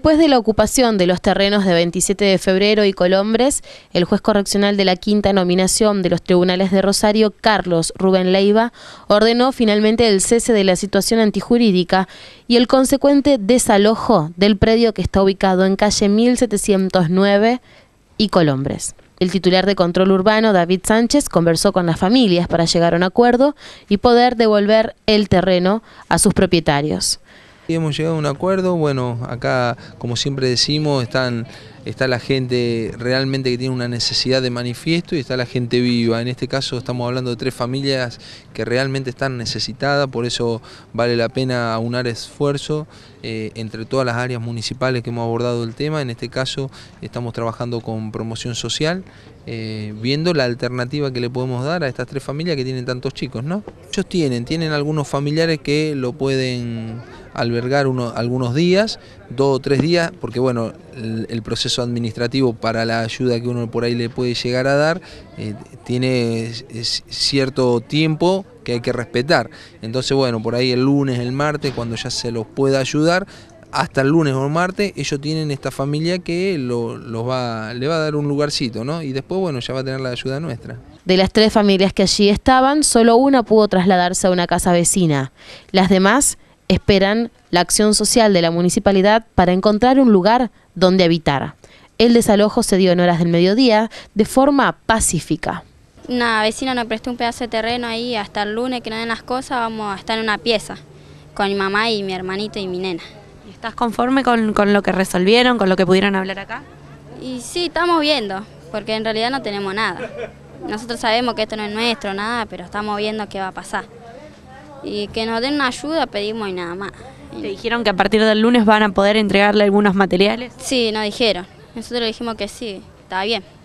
Después de la ocupación de los terrenos de 27 de febrero y Colombres, el juez correccional de la quinta nominación de los tribunales de Rosario, Carlos Rubén Leiva, ordenó finalmente el cese de la situación antijurídica y el consecuente desalojo del predio que está ubicado en calle 1709 y Colombres. El titular de Control Urbano, David Sánchez, conversó con las familias para llegar a un acuerdo y poder devolver el terreno a sus propietarios hemos llegado a un acuerdo. Bueno, acá, como siempre decimos, están, está la gente realmente que tiene una necesidad de manifiesto y está la gente viva. En este caso estamos hablando de tres familias que realmente están necesitadas, por eso vale la pena aunar esfuerzo eh, entre todas las áreas municipales que hemos abordado el tema. En este caso estamos trabajando con promoción social, eh, viendo la alternativa que le podemos dar a estas tres familias que tienen tantos chicos, ¿no? Ellos tienen, tienen algunos familiares que lo pueden albergar algunos días, dos o tres días, porque bueno, el, proceso administrativo para la ayuda que uno por ahí le puede llegar a dar eh, tiene cierto tiempo que hay que respetar. Entonces, bueno, por ahí el lunes, el martes, cuando ya se los pueda ayudar, hasta el lunes o el martes, ellos tienen esta familia que los va, le va a dar un lugarcito, ¿no? Y después, bueno, ya va a tener la ayuda nuestra. De las tres familias que allí estaban, solo una pudo trasladarse a una casa vecina. Las demás Esperan la acción social de la municipalidad para encontrar un lugar donde habitar. El desalojo se dio en horas del mediodía de forma pacífica. Una vecina nos prestó un pedazo de terreno ahí, hasta el lunes que no den las cosas vamos a estar en una pieza con mi mamá y mi hermanita y mi nena. ¿Estás conforme con, con lo que resolvieron, con lo que pudieron hablar acá? Y sí, estamos viendo, porque en realidad no tenemos nada. Nosotros sabemos que esto no es nuestro, nada, pero estamos viendo qué va a pasar y que nos den ayuda pedimos y nada más. ¿Te dijeron que a partir del lunes van a poder entregarle algunos materiales? Sí, nos dijeron. Nosotros dijimos que sí, está bien.